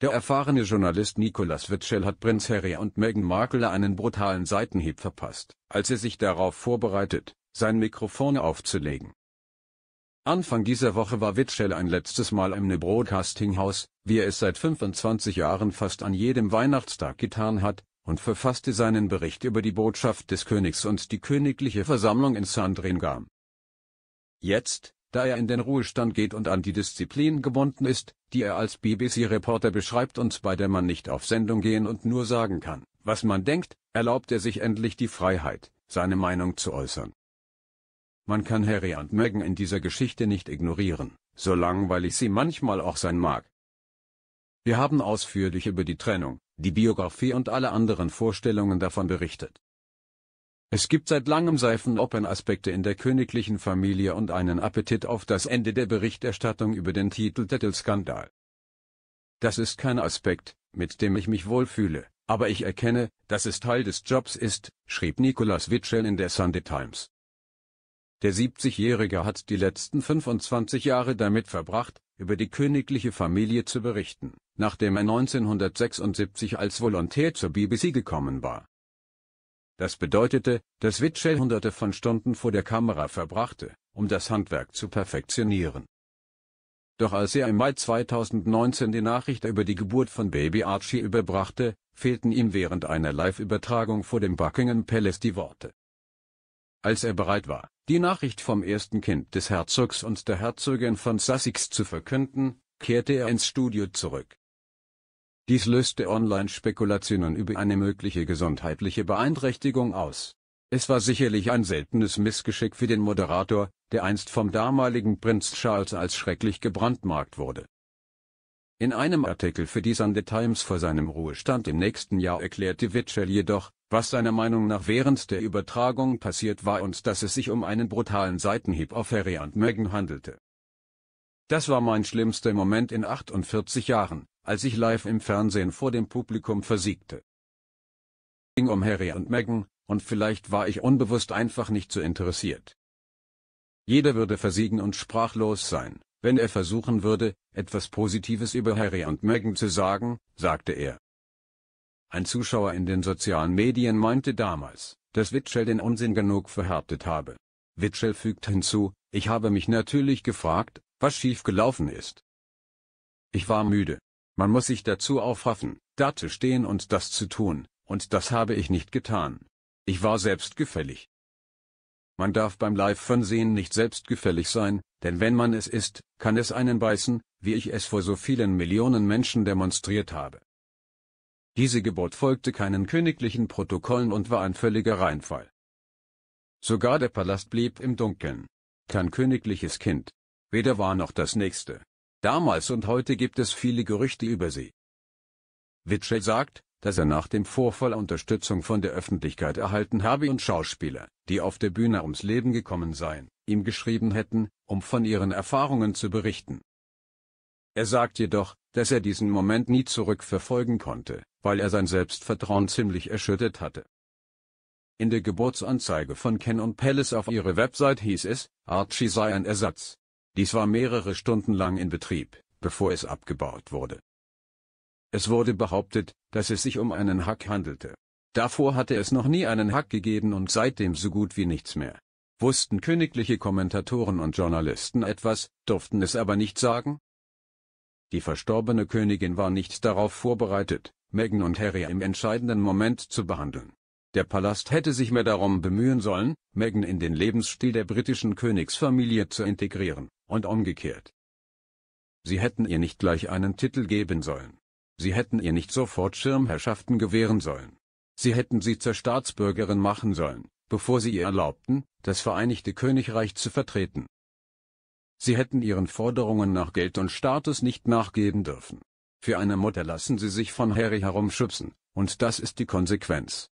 Der erfahrene Journalist Nicolas Witschel hat Prinz Harry und Meghan Markle einen brutalen Seitenhieb verpasst, als er sich darauf vorbereitet, sein Mikrofon aufzulegen. Anfang dieser Woche war Witschel ein letztes Mal im Broadcasting haus wie er es seit 25 Jahren fast an jedem Weihnachtstag getan hat, und verfasste seinen Bericht über die Botschaft des Königs und die königliche Versammlung in Sandringham. Jetzt, da er in den Ruhestand geht und an die Disziplin gebunden ist, die er als BBC-Reporter beschreibt und bei der man nicht auf Sendung gehen und nur sagen kann, was man denkt, erlaubt er sich endlich die Freiheit, seine Meinung zu äußern. Man kann Harry und Meghan in dieser Geschichte nicht ignorieren, so langweilig sie manchmal auch sein mag. Wir haben ausführlich über die Trennung, die Biografie und alle anderen Vorstellungen davon berichtet. Es gibt seit langem Seifenopern-Aspekte in der königlichen Familie und einen Appetit auf das Ende der Berichterstattung über den Titeltettelskandal. Das ist kein Aspekt, mit dem ich mich wohlfühle, aber ich erkenne, dass es Teil des Jobs ist, schrieb Nicolas Witschel in der Sunday Times. Der 70-Jährige hat die letzten 25 Jahre damit verbracht, über die königliche Familie zu berichten, nachdem er 1976 als Volontär zur BBC gekommen war. Das bedeutete, dass Witschel hunderte von Stunden vor der Kamera verbrachte, um das Handwerk zu perfektionieren. Doch als er im Mai 2019 die Nachricht über die Geburt von Baby Archie überbrachte, fehlten ihm während einer Live-Übertragung vor dem Buckingham Palace die Worte. Als er bereit war, die Nachricht vom ersten Kind des Herzogs und der Herzogin von Sussex zu verkünden, kehrte er ins Studio zurück. Dies löste Online-Spekulationen über eine mögliche gesundheitliche Beeinträchtigung aus. Es war sicherlich ein seltenes Missgeschick für den Moderator, der einst vom damaligen Prinz Charles als schrecklich gebrandmarkt wurde. In einem Artikel für die Sunday Times vor seinem Ruhestand im nächsten Jahr erklärte Witchell jedoch, was seiner Meinung nach während der Übertragung passiert war und dass es sich um einen brutalen Seitenhieb auf Harry und Meghan handelte. Das war mein schlimmster Moment in 48 Jahren, als ich live im Fernsehen vor dem Publikum versiegte. Ging um Harry und Meghan, und vielleicht war ich unbewusst einfach nicht so interessiert. Jeder würde versiegen und sprachlos sein, wenn er versuchen würde, etwas Positives über Harry und Meghan zu sagen, sagte er. Ein Zuschauer in den sozialen Medien meinte damals, dass Witschel den Unsinn genug verhärtet habe. Witschel fügt hinzu, ich habe mich natürlich gefragt, was schiefgelaufen ist. Ich war müde, man muss sich dazu aufraffen, da zu stehen und das zu tun, und das habe ich nicht getan. Ich war selbstgefällig. Man darf beim Live-Fernsehen nicht selbstgefällig sein, denn wenn man es ist, kann es einen beißen, wie ich es vor so vielen Millionen Menschen demonstriert habe. Diese Geburt folgte keinen königlichen Protokollen und war ein völliger Reinfall. Sogar der Palast blieb im Dunkeln. Kein königliches Kind. Weder war noch das nächste. Damals und heute gibt es viele Gerüchte über sie. Witschel sagt, dass er nach dem Vorfall Unterstützung von der Öffentlichkeit erhalten habe und Schauspieler, die auf der Bühne ums Leben gekommen seien, ihm geschrieben hätten, um von ihren Erfahrungen zu berichten. Er sagt jedoch, dass er diesen Moment nie zurückverfolgen konnte, weil er sein Selbstvertrauen ziemlich erschüttert hatte. In der Geburtsanzeige von Ken und Palace auf ihrer Website hieß es, Archie sei ein Ersatz dies war mehrere Stunden lang in Betrieb, bevor es abgebaut wurde. Es wurde behauptet, dass es sich um einen Hack handelte. Davor hatte es noch nie einen Hack gegeben und seitdem so gut wie nichts mehr. Wussten königliche Kommentatoren und Journalisten etwas, durften es aber nicht sagen? Die verstorbene Königin war nicht darauf vorbereitet, Meghan und Harry im entscheidenden Moment zu behandeln. Der Palast hätte sich mehr darum bemühen sollen, Meghan in den Lebensstil der britischen Königsfamilie zu integrieren und umgekehrt. Sie hätten ihr nicht gleich einen Titel geben sollen. Sie hätten ihr nicht sofort Schirmherrschaften gewähren sollen. Sie hätten sie zur Staatsbürgerin machen sollen, bevor sie ihr erlaubten, das Vereinigte Königreich zu vertreten. Sie hätten ihren Forderungen nach Geld und Status nicht nachgeben dürfen. Für eine Mutter lassen sie sich von Harry herumschubsen, und das ist die Konsequenz.